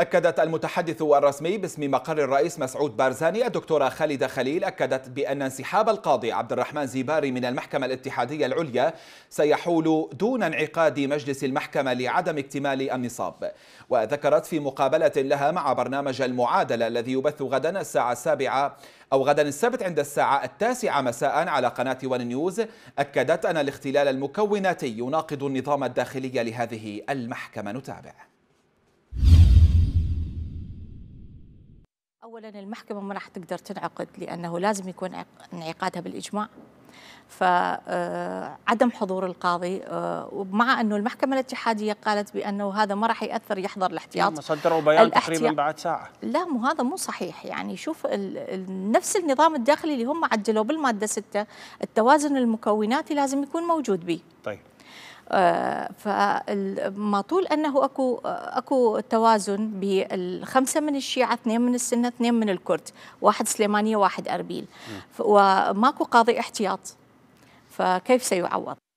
أكدت المتحدث الرسمي باسم مقر الرئيس مسعود بارزاني الدكتورة خالدة خليل أكدت بأن انسحاب القاضي عبد الرحمن زيباري من المحكمة الاتحادية العليا سيحول دون انعقاد مجلس المحكمة لعدم اكتمال النصاب وذكرت في مقابلة لها مع برنامج المعادلة الذي يبث غدا الساعة السابعة أو غدا السبت عند الساعة التاسعة مساء على قناة ون نيوز أكدت أن الاختلال المكوناتي يناقض النظام الداخلي لهذه المحكمة نتابع اولا المحكمه ما راح تقدر تنعقد لانه لازم يكون انعقادها بالاجماع فعدم آه، حضور القاضي آه، ومع انه المحكمه الاتحاديه قالت بانه هذا ما راح ياثر يحضر الاحتياط نعم، صدروا بيان تقريبا بعد ساعه لا مو هذا مو صحيح يعني شوف نفس النظام الداخلي اللي هم عدلوه بالماده 6 التوازن المكوناتي لازم يكون موجود به طيب آه، فما طول انه اكو اكو توازن بالخمسه من الشيعه اثنين من السنه اثنين من الكرد واحد سليمانيه واحد اربيل وماكو قاضي احتياط فكيف سيعوض